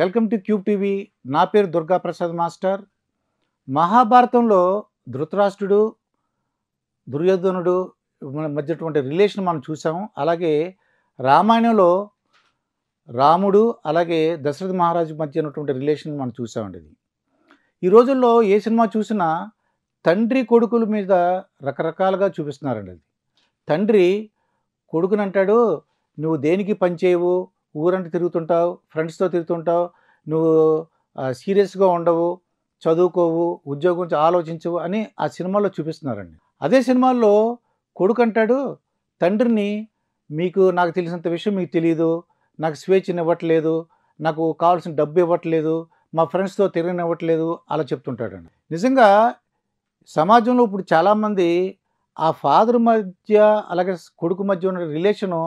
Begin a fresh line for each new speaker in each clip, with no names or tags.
welcome to cube TV నా పేరు Durga Prasad master మహాభారతంలో ధృతరాష్ట్రుడు దుర్యోధనుడు మధ్యటువంటి రిలేషన్ మనం చూసాము అలాగే రామాయణంలో రాముడు అలాగే దశరథ మహారాజు మధ్య ఉన్నటువంటి రిలేషన్ మనం చూసామండి ఇది ఈ రోజుల్లో ఏ సినిమా చూసినా తండ్రి కొడుకుల మీద రకరకాలుగా చూపిస్తున్నారండి అది తండ్రి కొడుకునంటాడు నువ్వు దేనికి పనిచేయవు ఊరంటే తిరుగుతుంటావు ఫ్రెండ్స్తో తిరుగుతుంటావు నువ్వు సీరియస్గా ఉండవు చదువుకోవు ఉద్యోగం గురించి ఆలోచించవు అని ఆ సినిమాలో చూపిస్తున్నారండి అదే సినిమాల్లో కొడుకు అంటాడు తండ్రిని మీకు నాకు తెలిసినంత విషయం మీకు తెలియదు నాకు స్వేచ్ఛను ఇవ్వట్లేదు నాకు కావాల్సిన డబ్బు ఇవ్వట్లేదు మా ఫ్రెండ్స్తో తిరగనివ్వట్లేదు అలా చెప్తుంటాడండి నిజంగా సమాజంలో ఇప్పుడు చాలామంది ఆ ఫాదర్ మధ్య అలాగే కొడుకు మధ్య ఉన్న రిలేషను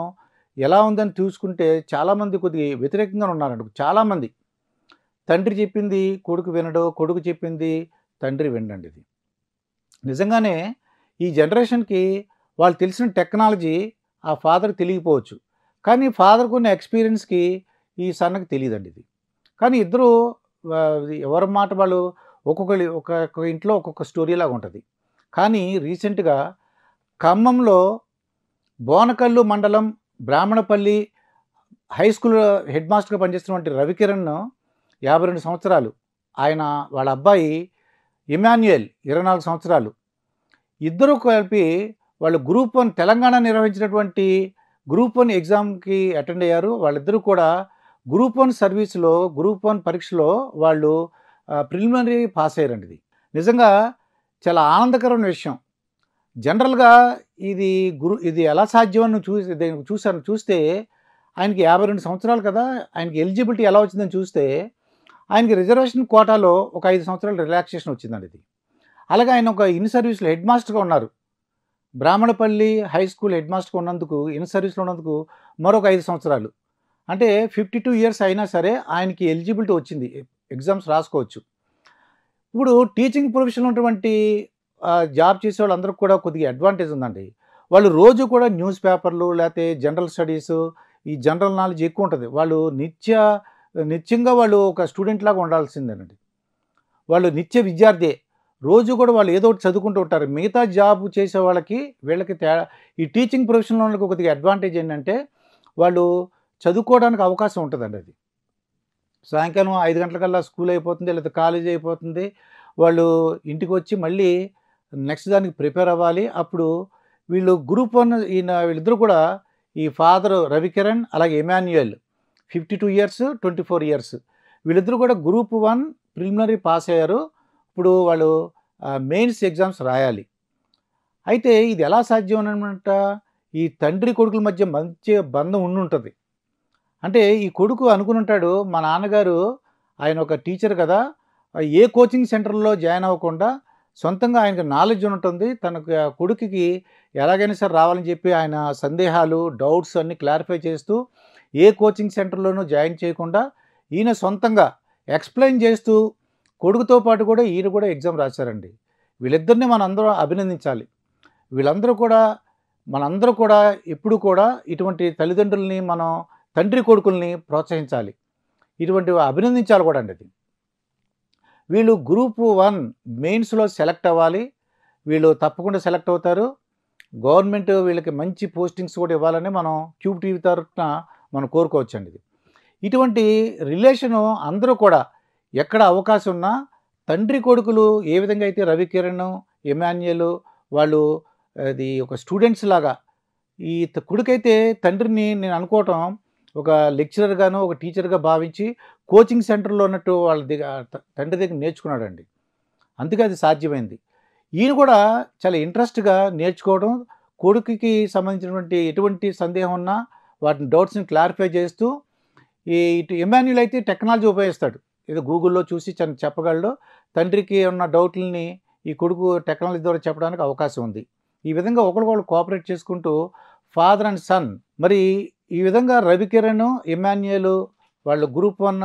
ఎలా ఉందని చూసుకుంటే చాలామంది కొద్దిగా వ్యతిరేకంగా ఉన్నారంట చాలామంది తండ్రి చెప్పింది కొడుకు వినడు కొడుకు చెప్పింది తండ్రి వినండి ఇది నిజంగానే ఈ జనరేషన్కి వాళ్ళు తెలిసిన టెక్నాలజీ ఆ ఫాదర్కి తెలియకపోవచ్చు కానీ ఫాదర్కు ఉన్న ఎక్స్పీరియన్స్కి ఈ సన్నకి తెలియదండి ఇది కానీ ఇద్దరు ఎవరి మాట వాళ్ళు ఒక్కొక్కరి ఒక్కొక్క ఇంట్లో ఒక్కొక్క స్టోరీలాగా ఉంటుంది కానీ రీసెంట్గా ఖమ్మంలో బోనకల్లు మండలం బ్రాహ్మణపల్లి హై స్కూల్ హెడ్ మాస్టర్గా పనిచేస్తున్నటువంటి రవికిరణ్ యాభై రెండు సంవత్సరాలు ఆయన వాళ్ళ అబ్బాయి ఇమాన్యుయల్ ఇరవై నాలుగు సంవత్సరాలు ఇద్దరు కలిపి వాళ్ళు గ్రూప్ వన్ తెలంగాణ నిర్వహించినటువంటి గ్రూప్ వన్ ఎగ్జామ్కి అటెండ్ అయ్యారు వాళ్ళిద్దరూ కూడా గ్రూప్ వన్ సర్వీస్లో గ్రూప్ వన్ పరీక్షలో వాళ్ళు ప్రిలిమినరీ పాస్ అయ్యారండి నిజంగా చాలా ఆనందకరమైన విషయం జనరల్గా ఇది గురు ఇది ఎలా అని చూసి దీనికి చూసాను చూస్తే ఆయనకి యాభై రెండు సంవత్సరాలు కదా ఆయనకి ఎలిజిబిలిటీ ఎలా వచ్చిందని చూస్తే ఆయనకి రిజర్వేషన్ కోటాలో ఒక ఐదు సంవత్సరాలు రిలాక్సేషన్ వచ్చిందండి ఇది అలాగే ఆయన ఒక ఇన్ సర్వీస్లో హెడ్ మాస్టర్గా ఉన్నారు బ్రాహ్మణపల్లి హై స్కూల్ హెడ్ మాస్టర్గా ఉన్నందుకు ఇన్ సర్వీస్లో ఉన్నందుకు మరొక ఐదు సంవత్సరాలు అంటే ఫిఫ్టీ టూ ఇయర్స్ అయినా సరే ఆయనకి ఎలిజిబిలిటీ వచ్చింది ఎగ్జామ్స్ రాసుకోవచ్చు ఇప్పుడు టీచింగ్ ప్రొఫెషన్ ఉన్నటువంటి జాబ్ చేసే వాళ్ళందరికీ కూడా కొద్దిగా అడ్వాంటేజ్ ఉందండి వాళ్ళు రోజు కూడా న్యూస్ పేపర్లు లేకపోతే జనరల్ స్టడీస్ ఈ జనరల్ నాలెడ్జ్ ఎక్కువ ఉంటుంది వాళ్ళు నిత్య నిత్యంగా వాళ్ళు ఒక స్టూడెంట్ లాగా ఉండాల్సిందేనండి వాళ్ళు నిత్య విద్యార్థి రోజు కూడా వాళ్ళు ఏదో ఒకటి చదువుకుంటూ ఉంటారు మిగతా జాబ్ చేసే వాళ్ళకి వీళ్ళకి తేడా ఈ టీచింగ్ ప్రొఫెషన్లో వాళ్ళకి కొద్దిగా అడ్వాంటేజ్ ఏంటంటే వాళ్ళు చదువుకోవడానికి అవకాశం ఉంటుందండి అది సాయంకాలం ఐదు గంటలకల్లా స్కూల్ అయిపోతుంది లేదా కాలేజీ అయిపోతుంది వాళ్ళు ఇంటికి వచ్చి మళ్ళీ నెక్స్ట్ దానికి ప్రిపేర్ అవ్వాలి అప్పుడు వీళ్ళు గ్రూప్ వన్ ఈయన వీళ్ళిద్దరూ కూడా ఈ ఫాదర్ రవికిరణ్ అలాగే Emmanuel fifty two years twenty four years వీళ్ళిద్దరూ కూడా గ్రూప్ వన్ ప్రిలిమినరీ పాస్ అయ్యారు ఇప్పుడు వాళ్ళు మెయిన్స్ ఎగ్జామ్స్ రాయాలి అయితే ఇది ఎలా సాధ్యం అనమాట ఈ తండ్రి కొడుకుల మధ్య మంచి బంధం ఉండుంటుంది అంటే ఈ కొడుకు అనుకుని ఉంటాడు మా నాన్నగారు ఆయన ఒక టీచర్ కదా ఏ కోచింగ్ సెంటర్లో జాయిన్ అవ్వకుండా సొంతంగా ఆయనకు నాలెడ్జ్ ఉంటుంది తన కొడుకుకి ఎలాగైనా సరే రావాలని చెప్పి ఆయన సందేహాలు డౌట్స్ అన్నీ క్లారిఫై చేస్తూ ఏ కోచింగ్ సెంటర్లోనూ జాయిన్ చేయకుండా ఈయన సొంతంగా ఎక్స్ప్లెయిన్ చేస్తూ కొడుకుతో పాటు కూడా ఈయన కూడా ఎగ్జామ్ రాశారండి వీళ్ళిద్దరిని మనందరం అభినందించాలి వీళ్ళందరూ కూడా మనందరూ కూడా ఎప్పుడు కూడా ఇటువంటి తల్లిదండ్రుల్ని మనం తండ్రి కొడుకుల్ని ప్రోత్సహించాలి ఇటువంటి అభినందించాలి కూడా అండి అది వీళ్ళు గ్రూప్ వన్ మెయిన్స్లో సెలెక్ట్ అవ్వాలి వీళ్ళు తప్పకుండా సెలెక్ట్ అవుతారు గవర్నమెంట్ వీళ్ళకి మంచి పోస్టింగ్స్ కూడా ఇవ్వాలని మనం క్యూబ్ టీవీ తరఫున మనం కోరుకోవచ్చండి ఇది ఇటువంటి రిలేషను అందరూ కూడా ఎక్కడ అవకాశం ఉన్నా తండ్రి కొడుకులు ఏ విధంగా అయితే రవికిరణ్ ఎమాన్యుయల్ వాళ్ళు అది ఒక స్టూడెంట్స్ లాగా ఈ కొడుకైతే తండ్రిని నేను అనుకోవటం ఒక లెక్చరర్గాను ఒక టీచర్గా భావించి కోచింగ్ సెంటర్లో ఉన్నట్టు వాళ్ళ దగ్గర తండ్రి దగ్గర నేర్చుకున్నాడండి అందుకే అది సాధ్యమైంది ఈయన కూడా చాలా ఇంట్రెస్ట్గా నేర్చుకోవడం కొడుకుకి సంబంధించినటువంటి ఎటువంటి సందేహం ఉన్నా వాటిని డౌట్స్ని క్లారిఫై చేస్తూ ఈ ఇటు ఎమాన్యుల్ అయితే టెక్నాలజీ ఉపయోగిస్తాడు ఏదో గూగుల్లో చూసి చెప్పగలడు తండ్రికి ఉన్న డౌట్లని ఈ కొడుకు టెక్నాలజీ ద్వారా చెప్పడానికి అవకాశం ఉంది ఈ విధంగా ఒకరికొకరు కోఆపరేట్ చేసుకుంటూ ఫాదర్ అండ్ సన్ మరి ఈ విధంగా రవికిరణ్ ఎమాన్యుయల్ వాళ్ళు గ్రూప్ వన్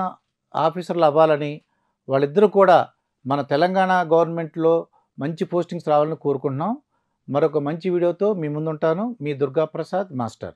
ఆఫీసర్లు అవ్వాలని వాళ్ళిద్దరూ కూడా మన తెలంగాణ గవర్నమెంట్లో మంచి పోస్టింగ్స్ రావాలని కోరుకుంటున్నాం మరొక మంచి వీడియోతో మీ ముందుంటాను మీ దుర్గాప్రసాద్ మాస్టర్